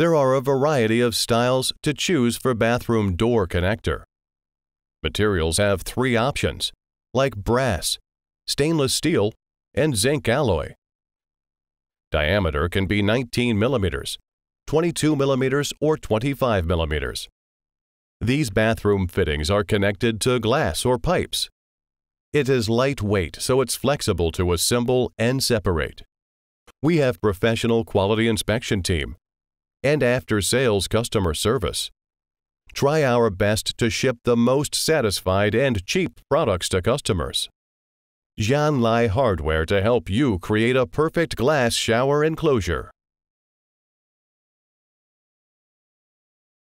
There are a variety of styles to choose for bathroom door connector. Materials have three options, like brass, stainless steel, and zinc alloy. Diameter can be 19 millimeters, 22 millimeters, or 25 millimeters. These bathroom fittings are connected to glass or pipes. It is lightweight, so it's flexible to assemble and separate. We have professional quality inspection team and after-sales customer service. Try our best to ship the most satisfied and cheap products to customers. Jianlai Hardware to help you create a perfect glass shower enclosure.